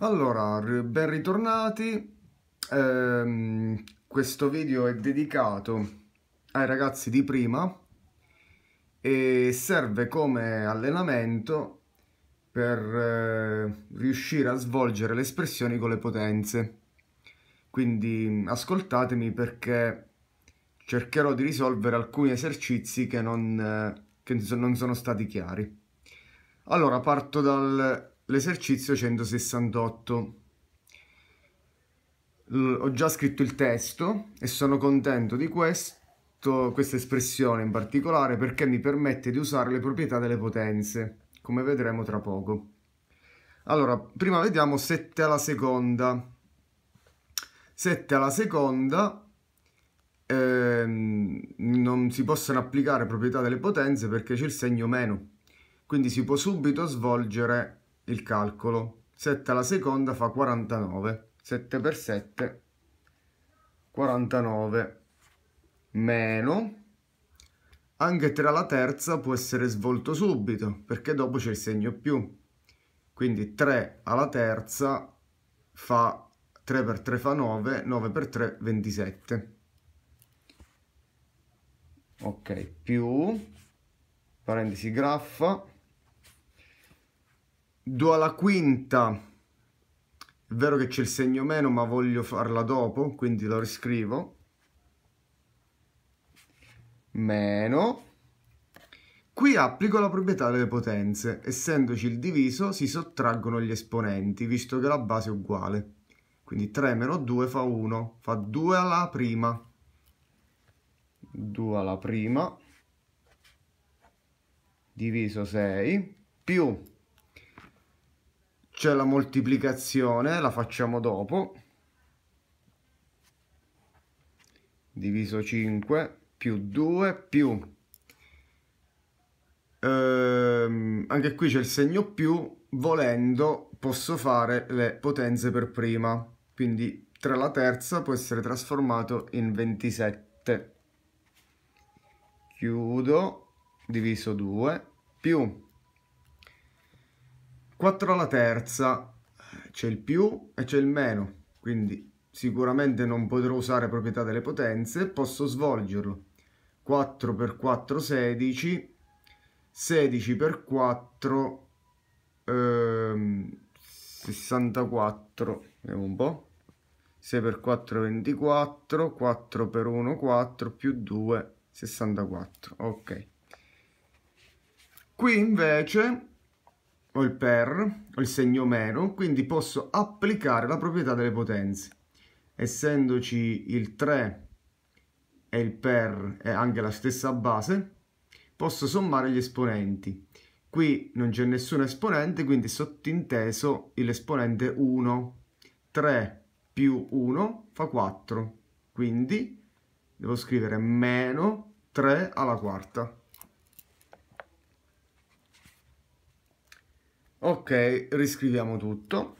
Allora, ben ritornati. Eh, questo video è dedicato ai ragazzi di prima e serve come allenamento per eh, riuscire a svolgere le espressioni con le potenze. Quindi ascoltatemi perché cercherò di risolvere alcuni esercizi che non, eh, che non sono stati chiari. Allora, parto dal l'esercizio 168. L- ho già scritto il testo e sono contento di questo, questa espressione in particolare perché mi permette di usare le proprietà delle potenze, come vedremo tra poco. Allora, prima vediamo 7 alla seconda. 7 alla seconda eh, non si possono applicare proprietà delle potenze perché c'è il segno meno. Quindi si può subito svolgere il calcolo. 7 alla seconda fa 49, 7 per 7, 49 meno. Anche 3 alla terza può essere svolto subito, perché dopo c'è il segno più. Quindi 3 alla terza fa 3 per 3 fa 9, 9 per 3 27. Ok, più, parentesi graffa, 2 alla quinta, è vero che c'è il segno meno ma voglio farla dopo, quindi lo riscrivo. Meno. Qui applico la proprietà delle potenze, essendoci il diviso si sottraggono gli esponenti, visto che la base è uguale. Quindi 3 meno 2 fa 1, fa 2 alla prima. 2 alla prima, diviso 6, più c'è la moltiplicazione, la facciamo dopo, diviso 5 più 2 più, ehm, anche qui c'è il segno più, volendo posso fare le potenze per prima, quindi 3 alla terza può essere trasformato in 27, chiudo, diviso 2, più 4 alla terza c'è il più e c'è il meno, quindi sicuramente non potrò usare proprietà delle potenze, posso svolgerlo. 4 per 4 16, 16 per 4 ehm, 64, vediamo un po', 6 per 4 24, 4 per 1 4, più 2 64, ok. Qui invece ho il per, ho il segno meno, quindi posso applicare la proprietà delle potenze. Essendoci il 3 e il per è anche la stessa base, posso sommare gli esponenti. Qui non c'è nessun esponente, quindi sottinteso l'esponente 1. 3 più 1 fa 4, quindi devo scrivere meno 3 alla quarta. ok riscriviamo tutto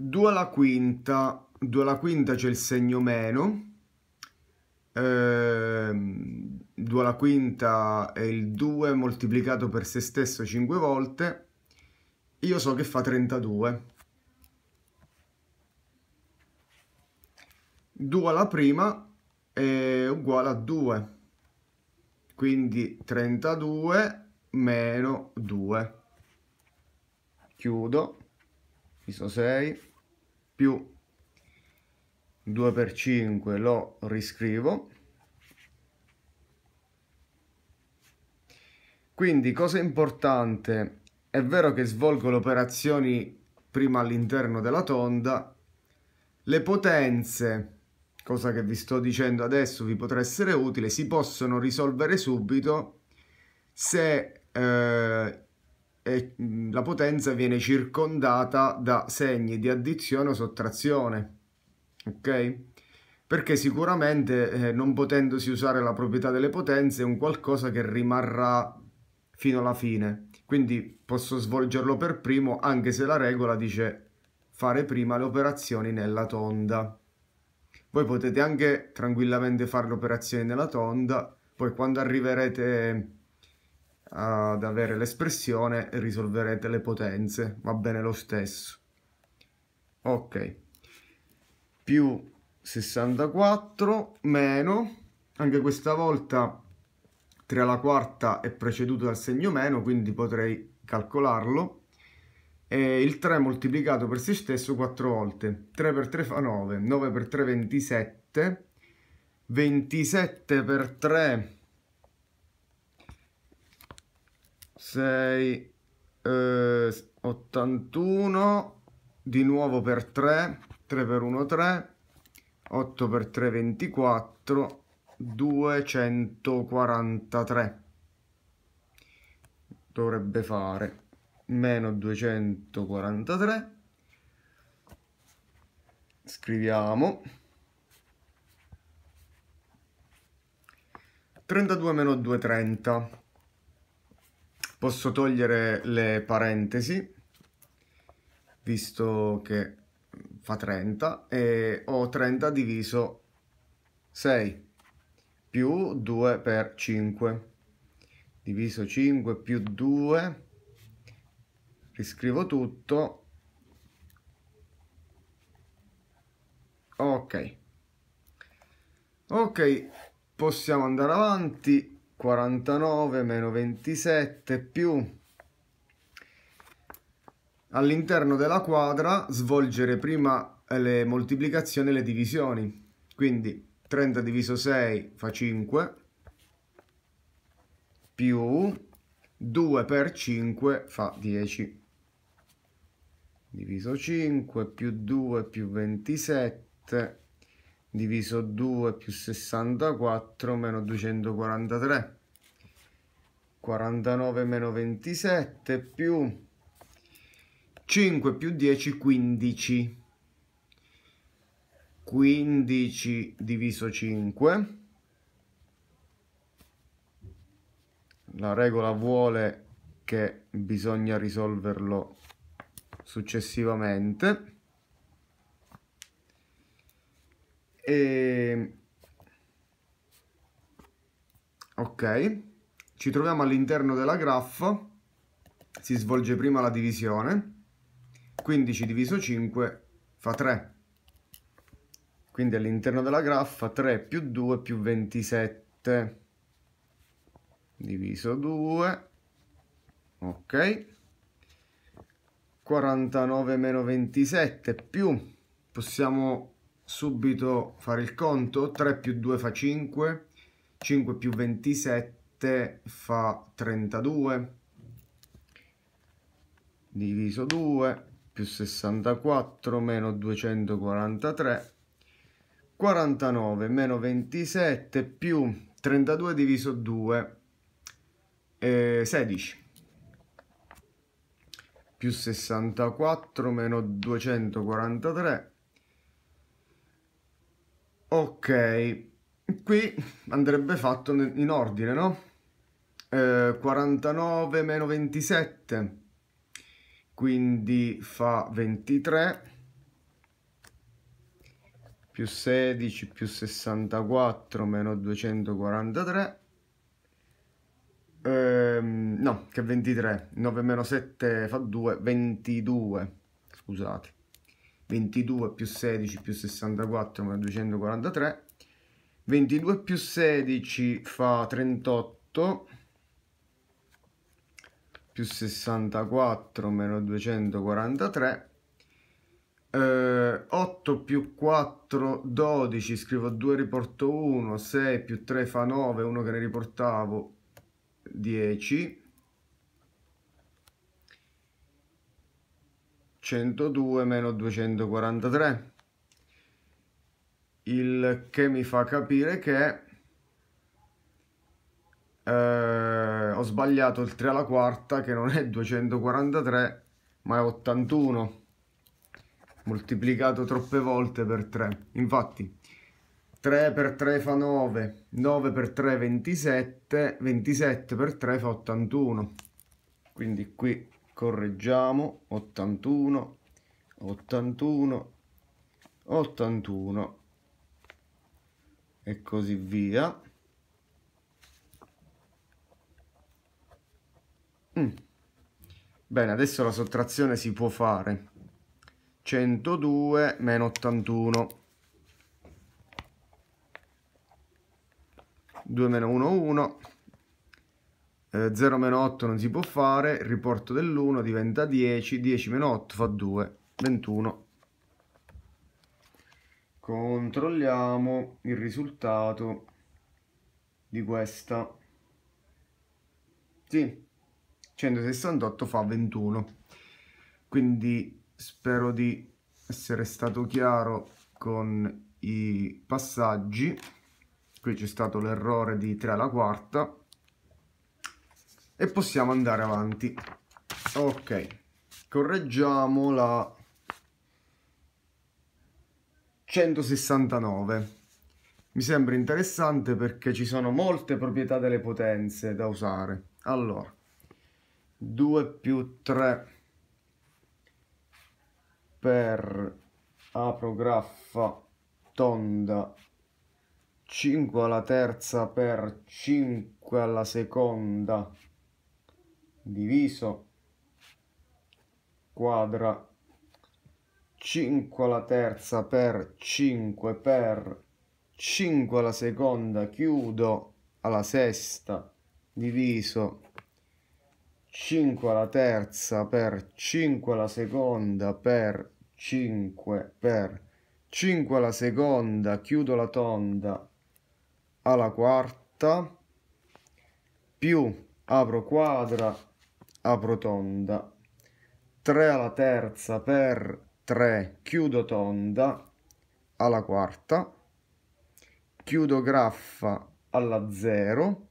Due alla quinta, 2 alla quinta c'è il segno meno, ehm, 2 alla quinta è il 2 moltiplicato per se stesso 5 volte, io so che fa 32. 2 alla prima è uguale a 2 quindi 32 meno 2 chiudo iso 6 più 2 per 5 lo riscrivo quindi cosa importante è vero che svolgo le operazioni prima all'interno della tonda le potenze cosa che vi sto dicendo adesso vi potrà essere utile, si possono risolvere subito se eh, e, la potenza viene circondata da segni di addizione o sottrazione. Ok? Perché sicuramente eh, non potendosi usare la proprietà delle potenze è un qualcosa che rimarrà fino alla fine. Quindi posso svolgerlo per primo anche se la regola dice fare prima le operazioni nella tonda. Voi potete anche tranquillamente fare l'operazione nella tonda, poi quando arriverete eh, ad avere l'espressione risolverete le potenze, va bene lo stesso. Ok, più 64 meno, anche questa volta 3 alla quarta è preceduto dal segno meno, quindi potrei calcolarlo e il 3 moltiplicato per se stesso 4 volte. 3 per 3 fa 9, 9 per 3 27, 27 per 3 6 eh, 81, di nuovo per 3, 3 per 1 3, 8 per 3 24, 243 dovrebbe fare meno 243 scriviamo 32 meno 230 posso togliere le parentesi visto che fa 30 e ho 30 diviso 6 più 2 per 5 diviso 5 più 2 riscrivo tutto ok ok possiamo andare avanti 49 meno 27 più all'interno della quadra svolgere prima le moltiplicazioni e le divisioni quindi 30 diviso 6 fa 5 più 2 per 5 fa 10 diviso 5 più 2 più 27 diviso 2 più 64 meno 243 49 meno 27 più 5 più 10 15 15 diviso 5 la regola vuole che bisogna risolverlo successivamente e ok ci troviamo all'interno della graffa si svolge prima la divisione 15 diviso 5 fa 3 quindi all'interno della graffa 3 più 2 più 27 diviso 2 ok 49 meno 27 più, possiamo subito fare il conto, 3 più 2 fa 5, 5 più 27 fa 32, diviso 2, più 64 meno 243, 49 meno 27 più 32 diviso 2, eh, 16 più 64 meno 243 ok qui andrebbe fatto in ordine no eh, 49 meno 27 quindi fa 23 più 16 più 64 meno 243 Ehm, no, che 23. 9 meno 7 fa 2, 22. Scusate. 22 più 16 più 64 meno 243. 22 più 16 fa 38 più 64 meno 243 eh, 8 più 4 12 scrivo 2 riporto 1 6 più 3 fa 9 1 che ne riportavo 10 102 meno 243 il che mi fa capire che eh, ho sbagliato il 3 alla quarta che non è 243 ma è 81 moltiplicato troppe volte per 3 infatti 3 per 3 fa 9, 9 per 3 27, 27 per 3 fa 81. Quindi qui correggiamo 81, 81, 81 e così via. Mm. Bene, adesso la sottrazione si può fare. 102 meno 81 2 meno 1 1 eh, 0 meno 8 non si può fare il riporto dell'1 diventa 10 10 meno 8 fa 2 21 controlliamo il risultato di questa sì 168 fa 21 quindi spero di essere stato chiaro con i passaggi qui c'è stato l'errore di 3 alla quarta e possiamo andare avanti ok correggiamo la 169 mi sembra interessante perché ci sono molte proprietà delle potenze da usare allora 2 più 3 per apro graffa tonda 5 alla terza per 5 alla seconda diviso quadra 5 alla terza per 5 per 5 alla seconda chiudo alla sesta diviso 5 alla terza per 5 alla seconda per 5 per 5 alla seconda chiudo la tonda alla quarta più apro quadra apro tonda 3 alla terza per 3 chiudo tonda alla quarta chiudo graffa alla 0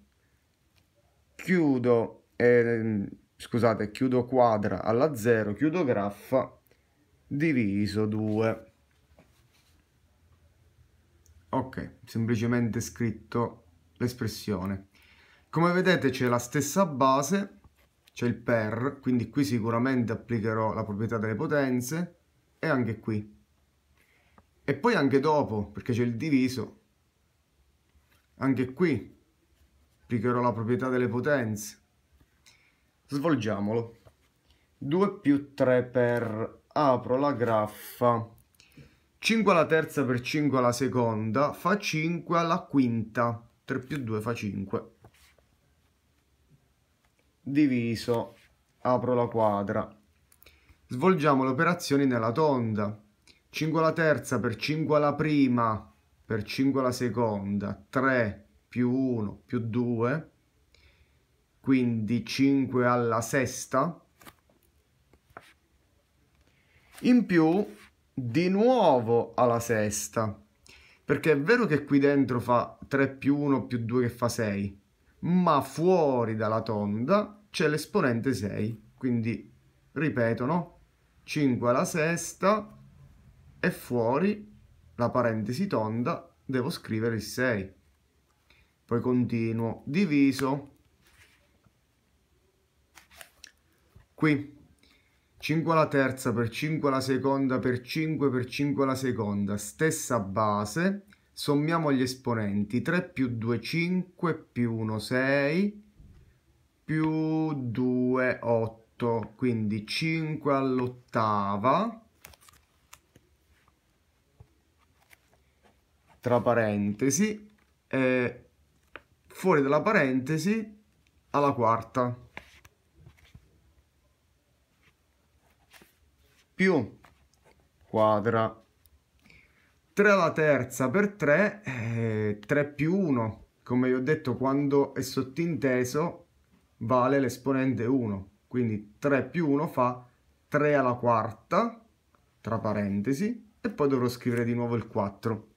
chiudo eh, scusate chiudo quadra alla 0 chiudo graffa diviso 2 ok semplicemente scritto l'espressione come vedete c'è la stessa base c'è il per quindi qui sicuramente applicherò la proprietà delle potenze e anche qui e poi anche dopo perché c'è il diviso anche qui applicherò la proprietà delle potenze svolgiamolo 2 più 3 per apro la graffa 5 alla terza per 5 alla seconda fa 5 alla quinta. 3 più 2 fa 5. Diviso, apro la quadra. Svolgiamo le operazioni nella tonda. 5 alla terza per 5 alla prima per 5 alla seconda. 3 più 1 più 2. Quindi 5 alla sesta. In più di nuovo alla sesta. Perché è vero che qui dentro fa 3 più 1 più 2 che fa 6, ma fuori dalla tonda c'è l'esponente 6. Quindi, ripetono, 5 alla sesta e fuori la parentesi tonda devo scrivere il 6. Poi continuo, diviso qui 5 alla terza per 5 alla seconda per 5 per 5 alla seconda, stessa base, sommiamo gli esponenti, 3 più 2 5 più 1 6 più 2 8, quindi 5 all'ottava, tra parentesi, e eh, fuori dalla parentesi alla quarta. più quadra 3 alla terza per 3 eh, 3 più 1 come vi ho detto quando è sottinteso vale l'esponente 1 quindi 3 più 1 fa 3 alla quarta tra parentesi e poi dovrò scrivere di nuovo il 4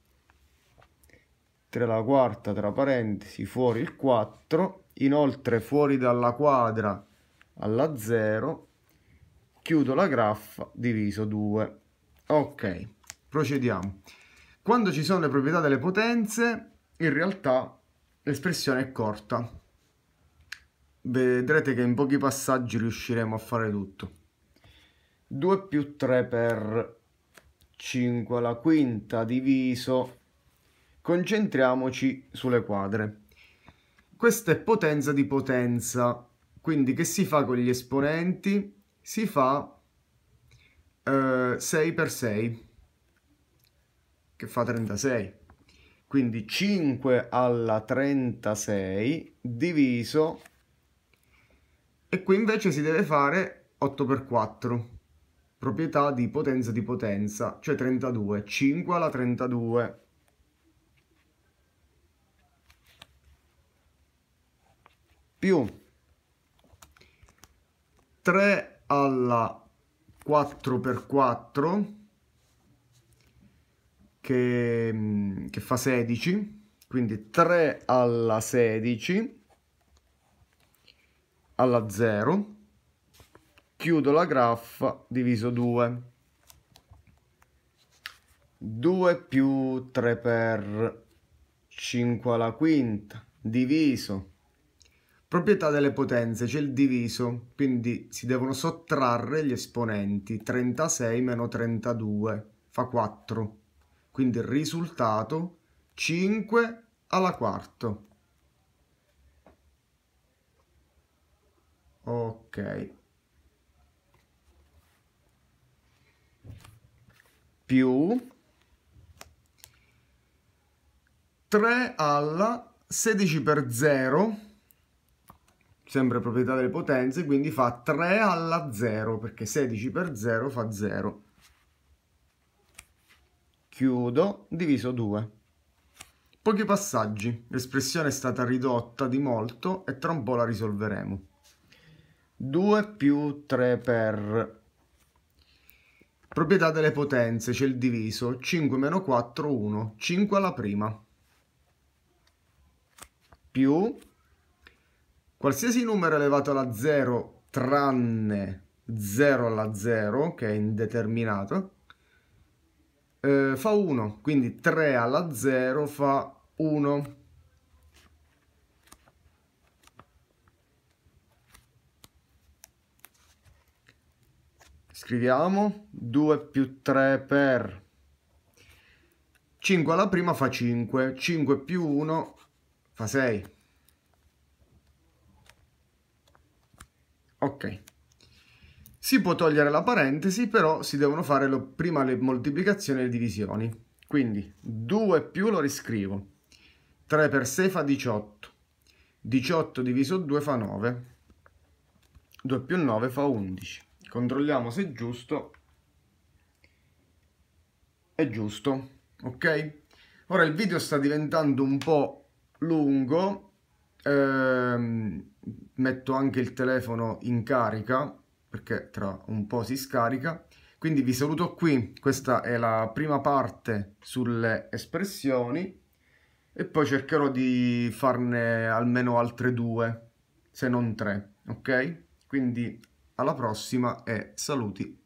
3 alla quarta tra parentesi fuori il 4 inoltre fuori dalla quadra alla 0 chiudo la graffa diviso 2 ok procediamo quando ci sono le proprietà delle potenze in realtà l'espressione è corta vedrete che in pochi passaggi riusciremo a fare tutto 2 più 3 per 5 alla quinta diviso concentriamoci sulle quadre questa è potenza di potenza quindi che si fa con gli esponenti si fa eh, 6 per 6 che fa 36 quindi 5 alla 36 diviso e qui invece si deve fare 8 per 4 proprietà di potenza di potenza cioè 32 5 alla 32 più 3 alla 4x4 che, mm, che fa 16 quindi 3 alla 16 alla 0 chiudo la graffa diviso 2 2 più 3 per 5 alla quinta diviso Proprietà delle potenze, c'è il diviso, quindi si devono sottrarre gli esponenti, 36 meno 32 fa 4, quindi il risultato 5 alla quarto. Ok. Più 3 alla 16 per 0 sempre proprietà delle potenze, quindi fa 3 alla 0, perché 16 per 0 fa 0. Chiudo, diviso 2. Pochi passaggi, l'espressione è stata ridotta di molto e tra un po' la risolveremo. 2 più 3 per... Proprietà delle potenze, c'è il diviso, 5 meno 4, 1, 5 alla prima, più Qualsiasi numero elevato alla 0 tranne 0 alla 0, che è indeterminato, eh, fa 1, quindi 3 alla 0 fa 1. Scriviamo 2 più 3 per 5 alla prima fa 5, 5 più 1 fa 6. Ok. Si può togliere la parentesi, però si devono fare lo, prima le moltiplicazioni e le divisioni. Quindi 2 più lo riscrivo. 3 per 6 fa 18. 18 diviso 2 fa 9. 2 più 9 fa 11. Controlliamo se è giusto. È giusto, ok? Ora il video sta diventando un po' lungo. Ehm, metto anche il telefono in carica perché tra un po' si scarica. Quindi vi saluto qui, questa è la prima parte sulle espressioni e poi cercherò di farne almeno altre due, se non tre, ok? Quindi alla prossima e saluti